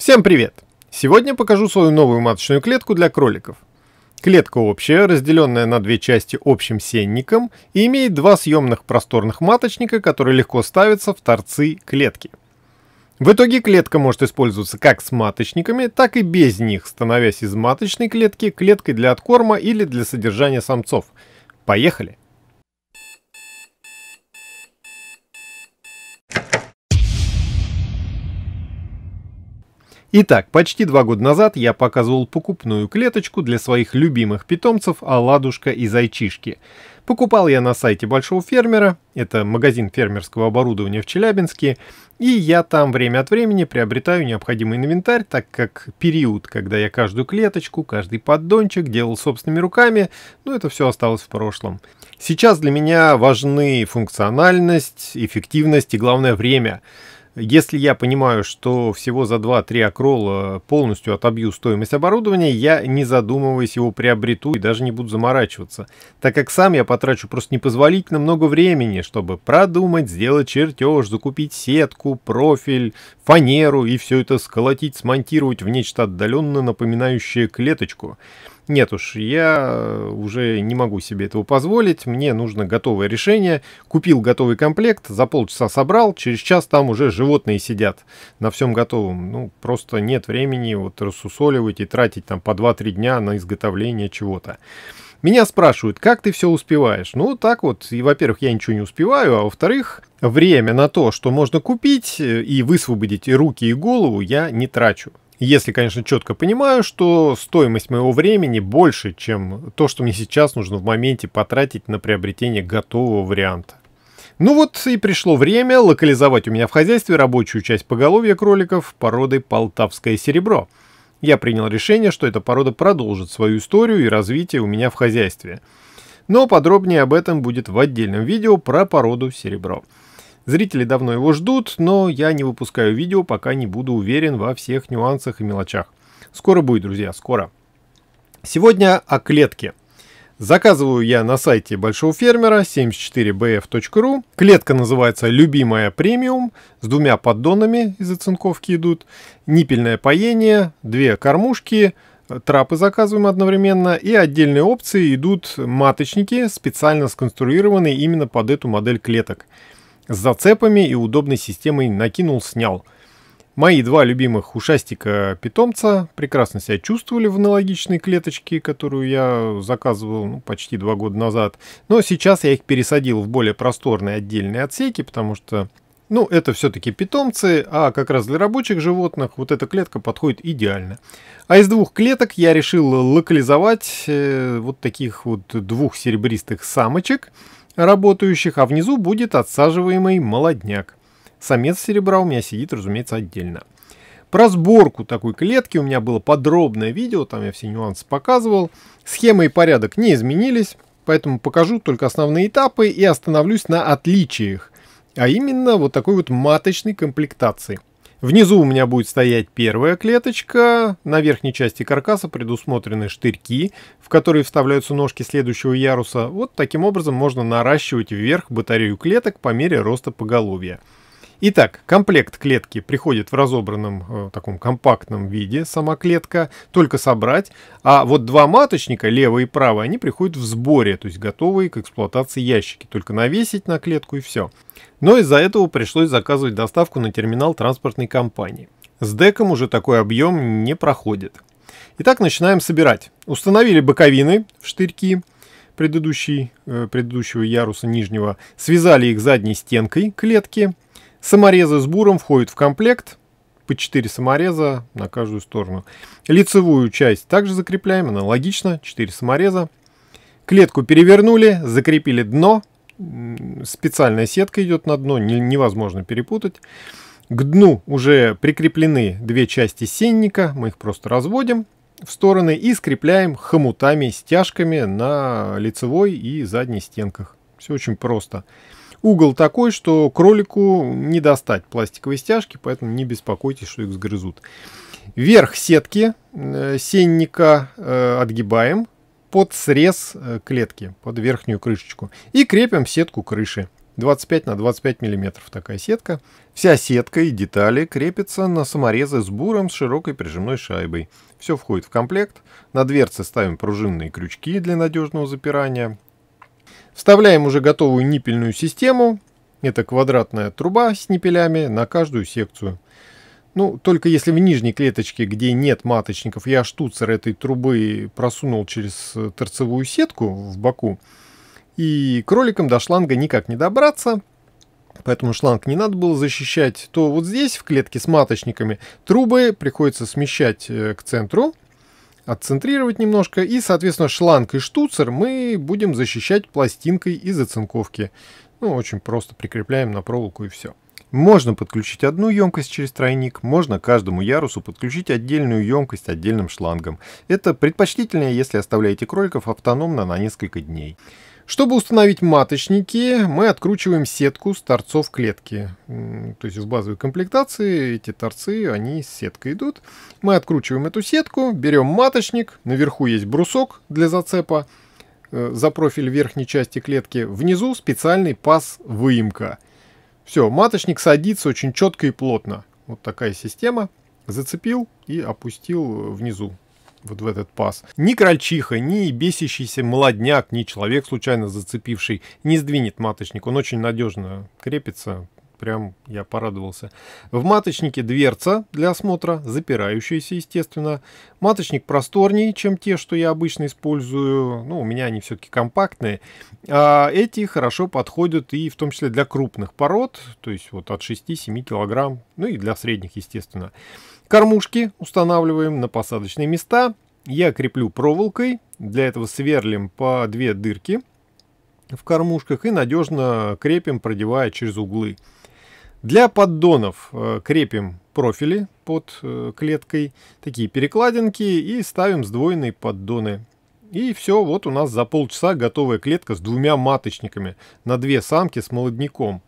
Всем привет! Сегодня покажу свою новую маточную клетку для кроликов. Клетка общая, разделенная на две части общим сенником и имеет два съемных просторных маточника, которые легко ставятся в торцы клетки. В итоге клетка может использоваться как с маточниками, так и без них, становясь из маточной клетки клеткой для откорма или для содержания самцов. Поехали! Итак, почти два года назад я показывал покупную клеточку для своих любимых питомцев «Оладушка» и «Зайчишки». Покупал я на сайте Большого фермера, это магазин фермерского оборудования в Челябинске, и я там время от времени приобретаю необходимый инвентарь, так как период, когда я каждую клеточку, каждый поддончик делал собственными руками, ну это все осталось в прошлом. Сейчас для меня важны функциональность, эффективность и главное время – если я понимаю, что всего за 2-3 акролла полностью отобью стоимость оборудования, я, не задумываясь, его приобрету и даже не буду заморачиваться, так как сам я потрачу просто непозволительно много времени, чтобы продумать, сделать чертеж, закупить сетку, профиль, фанеру и все это сколотить, смонтировать в нечто отдаленно напоминающее клеточку нет уж, я э, уже не могу себе этого позволить, мне нужно готовое решение. Купил готовый комплект, за полчаса собрал, через час там уже животные сидят на всем готовом. Ну, просто нет времени вот рассусоливать и тратить там по 2-3 дня на изготовление чего-то. Меня спрашивают, как ты все успеваешь? Ну, так вот, и, во-первых, я ничего не успеваю, а во-вторых, время на то, что можно купить э, и высвободить и руки, и голову, я не трачу. Если, конечно, четко понимаю, что стоимость моего времени больше, чем то, что мне сейчас нужно в моменте потратить на приобретение готового варианта. Ну вот и пришло время локализовать у меня в хозяйстве рабочую часть поголовья кроликов породы «Полтавское серебро». Я принял решение, что эта порода продолжит свою историю и развитие у меня в хозяйстве. Но подробнее об этом будет в отдельном видео про породу серебро. Зрители давно его ждут, но я не выпускаю видео, пока не буду уверен во всех нюансах и мелочах. Скоро будет, друзья, скоро. Сегодня о клетке. Заказываю я на сайте большого фермера 74bf.ru. Клетка называется «Любимая премиум». С двумя поддонами из оцинковки идут. Нипельное поение, две кормушки, трапы заказываем одновременно. И отдельные опции идут маточники, специально сконструированные именно под эту модель клеток с зацепами и удобной системой накинул-снял. Мои два любимых ушастика-питомца прекрасно себя чувствовали в аналогичной клеточке, которую я заказывал ну, почти два года назад. Но сейчас я их пересадил в более просторные отдельные отсеки, потому что ну, это все-таки питомцы, а как раз для рабочих животных вот эта клетка подходит идеально. А из двух клеток я решил локализовать э, вот таких вот двух серебристых самочек – работающих, а внизу будет отсаживаемый молодняк. Самец серебра у меня сидит, разумеется, отдельно. Про сборку такой клетки у меня было подробное видео, там я все нюансы показывал. Схема и порядок не изменились, поэтому покажу только основные этапы и остановлюсь на отличиях, а именно вот такой вот маточной комплектации – Внизу у меня будет стоять первая клеточка. На верхней части каркаса предусмотрены штырьки, в которые вставляются ножки следующего яруса. Вот таким образом можно наращивать вверх батарею клеток по мере роста поголовья. Итак, комплект клетки приходит в разобранном э, таком компактном виде, сама клетка, только собрать. А вот два маточника, левый и правый, они приходят в сборе, то есть готовые к эксплуатации ящики. Только навесить на клетку и все. Но из-за этого пришлось заказывать доставку на терминал транспортной компании. С деком уже такой объем не проходит. Итак, начинаем собирать. Установили боковины в штырьки предыдущий, э, предыдущего яруса нижнего, связали их задней стенкой клетки – Саморезы с буром входят в комплект. По 4 самореза на каждую сторону. Лицевую часть также закрепляем, аналогично, 4 самореза. Клетку перевернули, закрепили дно. Специальная сетка идет на дно, невозможно перепутать. К дну уже прикреплены две части сенника, мы их просто разводим в стороны и скрепляем хомутами, стяжками на лицевой и задней стенках. Все очень просто. Угол такой, что кролику не достать пластиковые стяжки, поэтому не беспокойтесь, что их сгрызут. Верх сетки э, сенника э, отгибаем под срез э, клетки, под верхнюю крышечку. И крепим сетку крыши. 25 на 25 миллиметров такая сетка. Вся сетка и детали крепятся на саморезы с буром с широкой прижимной шайбой. Все входит в комплект. На дверце ставим пружинные крючки для надежного запирания. Вставляем уже готовую ниппельную систему. Это квадратная труба с ниппелями на каждую секцию. Ну, только если в нижней клеточке, где нет маточников, я штуцер этой трубы просунул через э, торцевую сетку в боку, и кроликам до шланга никак не добраться, поэтому шланг не надо было защищать, то вот здесь, в клетке с маточниками, трубы приходится смещать э, к центру, отцентрировать немножко, и, соответственно, шланг и штуцер мы будем защищать пластинкой из оцинковки. Ну, очень просто прикрепляем на проволоку и все. Можно подключить одну емкость через тройник, можно каждому ярусу подключить отдельную емкость отдельным шлангом. Это предпочтительнее, если оставляете кроликов автономно на несколько дней. Чтобы установить маточники, мы откручиваем сетку с торцов клетки. То есть в базовой комплектации эти торцы, они с сеткой идут. Мы откручиваем эту сетку, берем маточник, наверху есть брусок для зацепа э, за профиль верхней части клетки, внизу специальный паз-выемка. Все, маточник садится очень четко и плотно. Вот такая система. Зацепил и опустил внизу вот в этот пас. Ни крольчиха, ни бесящийся молодняк, ни человек, случайно зацепивший, не сдвинет маточник. Он очень надежно крепится, прям я порадовался. В маточнике дверца для осмотра, запирающаяся, естественно. Маточник просторнее, чем те, что я обычно использую. Ну, у меня они все-таки компактные. А эти хорошо подходят и в том числе для крупных пород, то есть вот от 6-7 килограмм, ну и для средних, естественно. Кормушки устанавливаем на посадочные места. Я креплю проволокой, для этого сверлим по две дырки в кормушках и надежно крепим, продевая через углы. Для поддонов э, крепим профили под э, клеткой, такие перекладинки, и ставим сдвоенные поддоны. И все, вот у нас за полчаса готовая клетка с двумя маточниками на две самки с молодняком.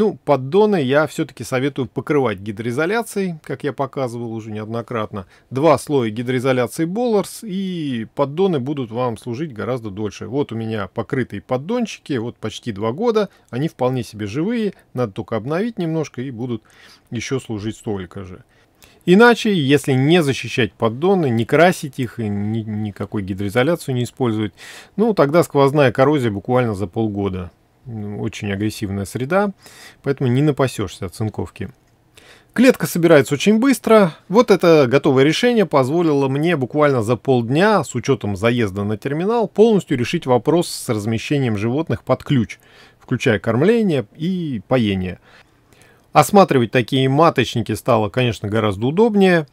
Ну, поддоны я все-таки советую покрывать гидроизоляцией, как я показывал уже неоднократно. Два слоя гидроизоляции Болларс и поддоны будут вам служить гораздо дольше. Вот у меня покрытые поддончики, вот почти два года. Они вполне себе живые, надо только обновить немножко и будут еще служить столько же. Иначе, если не защищать поддоны, не красить их и ни, никакой гидроизоляцию не использовать, ну тогда сквозная коррозия буквально за полгода очень агрессивная среда, поэтому не напасешься от цинковки. Клетка собирается очень быстро. Вот это готовое решение позволило мне буквально за полдня, с учетом заезда на терминал, полностью решить вопрос с размещением животных под ключ, включая кормление и поение. Осматривать такие маточники стало, конечно, гораздо удобнее.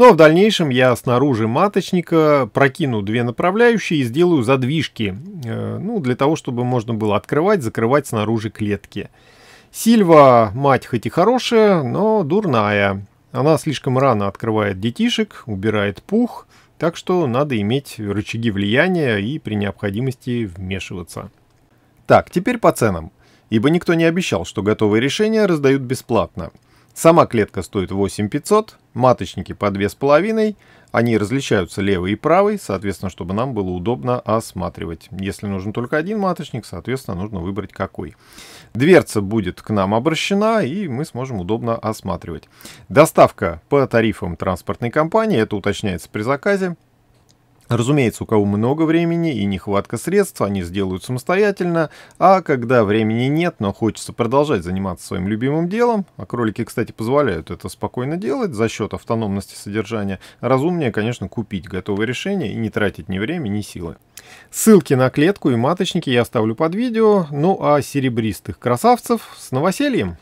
Ну а в дальнейшем я снаружи маточника прокину две направляющие и сделаю задвижки, э, ну, для того, чтобы можно было открывать, закрывать снаружи клетки. Сильва мать хоть и хорошая, но дурная. Она слишком рано открывает детишек, убирает пух, так что надо иметь рычаги влияния и при необходимости вмешиваться. Так, теперь по ценам. Ибо никто не обещал, что готовые решения раздают бесплатно – Сама клетка стоит 8500, маточники по 2,5, они различаются левый и правый, соответственно, чтобы нам было удобно осматривать. Если нужен только один маточник, соответственно, нужно выбрать какой. Дверца будет к нам обращена, и мы сможем удобно осматривать. Доставка по тарифам транспортной компании, это уточняется при заказе, Разумеется, у кого много времени и нехватка средств, они сделают самостоятельно, а когда времени нет, но хочется продолжать заниматься своим любимым делом, а кролики, кстати, позволяют это спокойно делать за счет автономности содержания, разумнее, конечно, купить готовое решение и не тратить ни времени, ни силы. Ссылки на клетку и маточники я оставлю под видео, ну а серебристых красавцев с новосельем!